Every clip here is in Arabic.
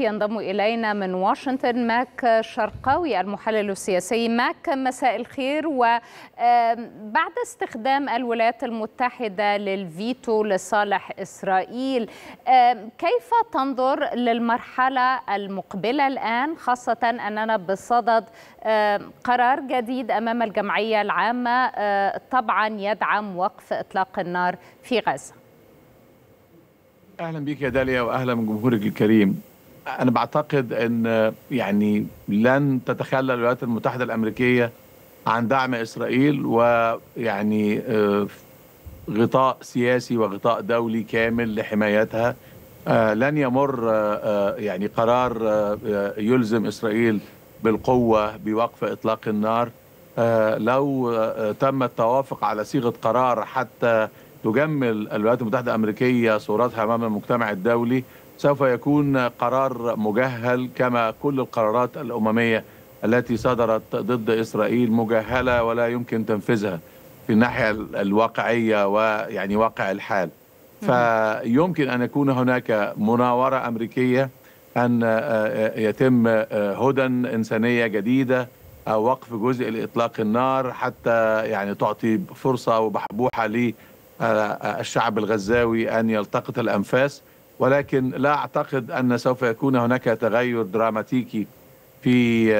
ينضم إلينا من واشنطن ماك شرقاوي المحلل السياسي ماك مساء الخير وبعد استخدام الولايات المتحدة للفيتو لصالح إسرائيل كيف تنظر للمرحلة المقبلة الآن خاصة أننا بصدد قرار جديد أمام الجمعية العامة آه، طبعا يدعم وقف إطلاق النار في غزة أهلا بك يا داليا وأهلا من جمهورك الكريم انا بعتقد ان يعني لن تتخلى الولايات المتحده الامريكيه عن دعم اسرائيل ويعني آه، غطاء سياسي وغطاء دولي كامل لحمايتها آه، لن يمر آه، يعني قرار يلزم اسرائيل بالقوه بوقف اطلاق النار لو تم التوافق على صيغه قرار حتى تجمل الولايات المتحده الامريكيه صورتها امام المجتمع الدولي سوف يكون قرار مجهل كما كل القرارات الأممية التي صدرت ضد إسرائيل مجهلة ولا يمكن تنفيذها في الناحية الواقعية ويعني واقع الحال فيمكن أن يكون هناك مناورة أمريكية أن آه، آه، يتم آه، هدى إنسانية جديدة أو وقف جزء لإطلاق النار حتى يعني تعطي فرصة وبحبوحة للشعب الغزاوي أن يلتقط الأنفاس ولكن لا أعتقد أن سوف يكون هناك تغير دراماتيكي في آه،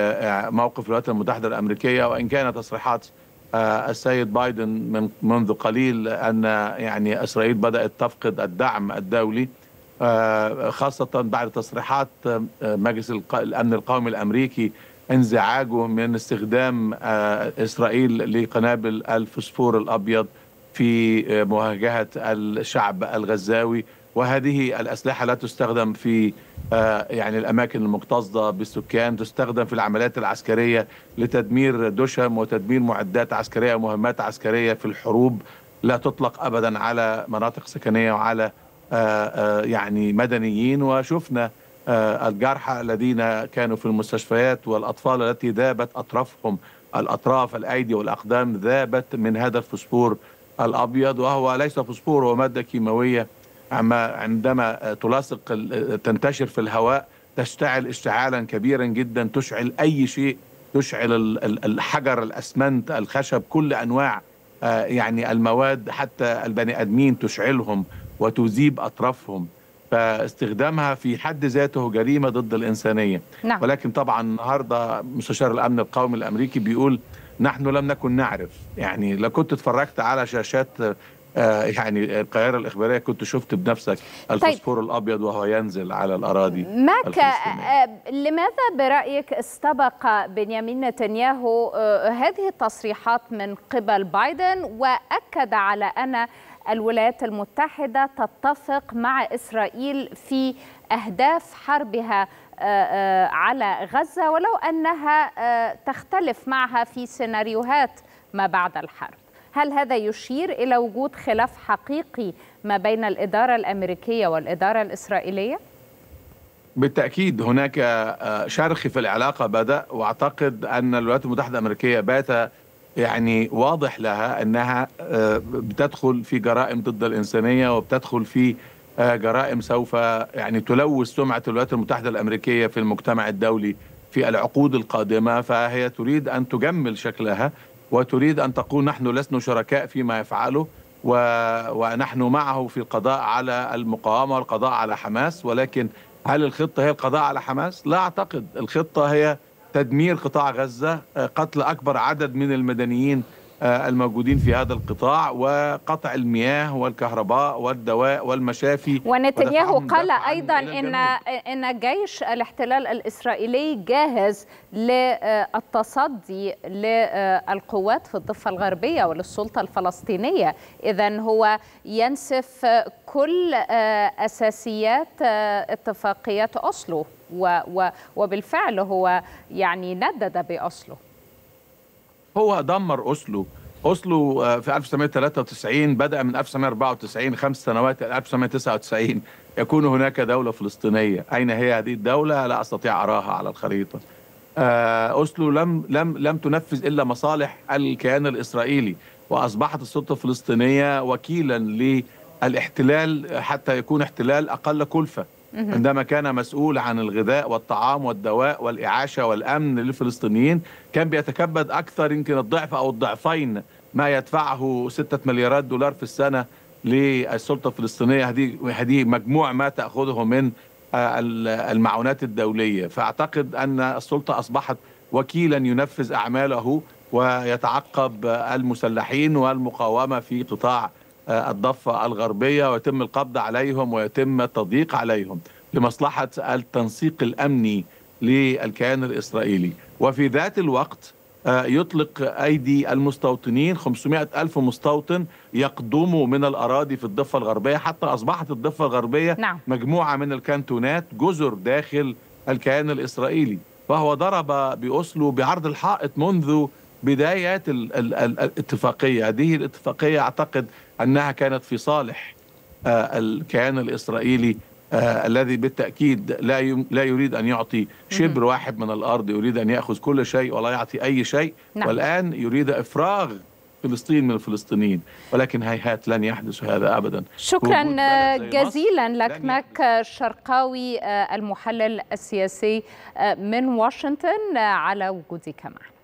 آه، موقف الولايات المتحدة الأمريكية وإن كان تصريحات آه، السيد بايدن من منذ قليل أن يعني إسرائيل بدأت تفقد الدعم الدولي خاصة بعد تصريحات مجلس الأمن القومي الأمريكي انزعاجه من استخدام إسرائيل لقنابل الفسفور الأبيض في مواجهة الشعب الغزاوي وهذه الأسلحة لا تستخدم في آه، يعني الأماكن المكتظة بالسكان تستخدم في العمليات العسكرية لتدمير دشم وتدمير معدات عسكرية ومهمات عسكرية في الحروب لا تطلق أبدا على مناطق سكنية وعلى آه، آه، يعني مدنيين وشفنا الجرحى الذين كانوا في المستشفيات والأطفال التي ذابت أطرافهم الأطراف الأيدي والأقدام ذابت من هذا الفسفور الأبيض وهو ليس فسفور هو مادة كيماوية عندما تلاصق تنتشر في الهواء تشتعل اشتعالا كبيرا جدا تشعل اي شيء تشعل الحجر الاسمنت الخشب كل انواع آه، يعني المواد حتى البني ادمين تشعلهم وتذيب اطرافهم فاستخدامها في حد ذاته جريمه ضد الانسانيه نعم. ولكن طبعا النهارده مستشار الامن القومي الامريكي بيقول نحن لم نكن نعرف يعني لو كنت اتفرجت على شاشات آه، يعني القاهره الاخباريه كنت شفت بنفسك الفسفور طيب. الابيض وهو ينزل على الاراضي ماكا آه، لماذا برايك استبق بنيامين نتنياهو آه، هذه التصريحات من قبل بايدن واكد على ان الولايات المتحده تتفق مع اسرائيل في اهداف حربها على غزه ولو انها تختلف معها في سيناريوهات ما بعد الحرب هل هذا يشير إلى وجود خلاف حقيقي ما بين الإدارة الأمريكية والإدارة الإسرائيلية؟ بالتأكيد هناك آه، شرخ في العلاقة بدأ وأعتقد أن الولايات المتحدة الأمريكية بات يعني واضح لها أنها آه، بتدخل في جرائم ضد الإنسانية وبتدخل في آه، جرائم سوف يعني تلوث سمعة الولايات المتحدة الأمريكية في المجتمع الدولي في العقود القادمة فهي تريد أن تجمل شكلها وتريد أن تقول نحن لسنا شركاء فيما يفعله و... ونحن معه في القضاء على المقاومة والقضاء على حماس ولكن هل الخطة هي القضاء على حماس؟ لا أعتقد الخطة هي تدمير قطاع غزة آه، قتل أكبر عدد من المدنيين آه، الموجودين في هذا القطاع وقطع المياه والكهرباء والدواء والمشافي ونتنياهو قال ايضا ان ان جيش الاحتلال الاسرائيلي جاهز للتصدي للقوات في الضفه الغربيه وللسلطه الفلسطينيه اذا هو ينسف كل آه، اساسيات آه، اتفاقيات اصله وبالفعل هو يعني ندد باصله هو دمر أوسلو أوسلو آه، في 1993 بدأ من 1994 خمس سنوات 1999 يكون هناك دولة فلسطينية أين هي هذه الدولة لا أستطيع أراها على الخريطة آه، أوسلو لم, لم, لم تنفذ إلا مصالح الكيان الإسرائيلي وأصبحت السلطة الفلسطينية وكيلا للاحتلال حتى يكون احتلال أقل كلفة عندما كان مسؤول عن الغذاء والطعام والدواء والإعاشة والأمن للفلسطينيين كان بيتكبد أكثر يمكن الضعف أو الضعفين ما يدفعه ستة مليارات دولار في السنة للسلطة الفلسطينية هذه هذه مجموع ما تأخذه من آه، المعونات الدولية فأعتقد أن السلطة أصبحت وكيلا ينفذ أعماله ويتعقب المسلحين والمقاومة في قطاع آه، الضفة الغربية ويتم القبض عليهم ويتم التضييق عليهم لمصلحة التنسيق الأمني للكيان الإسرائيلي وفي ذات الوقت آه، يطلق أيدي المستوطنين 500 ألف مستوطن يقدموا من الأراضي في الضفة الغربية حتى أصبحت الضفة الغربية نعم. مجموعة من الكانتونات جزر داخل الكيان الإسرائيلي فهو ضرب بأسلو بعرض الحائط منذ بدايات الاتفاقية هذه الاتفاقية أعتقد أنها كانت في صالح آه، الكيان الإسرائيلي آه، الذي بالتأكيد لا لا يريد أن يعطي شبر واحد من الأرض يريد أن يأخذ كل شيء ولا يعطي أي شيء نعم. والآن يريد إفراغ فلسطين من الفلسطينيين ولكن هيهات لن يحدث هذا أبدا شكرا جزيلا لك ماك شرقاوي آه، المحلل السياسي من واشنطن على وجودك معنا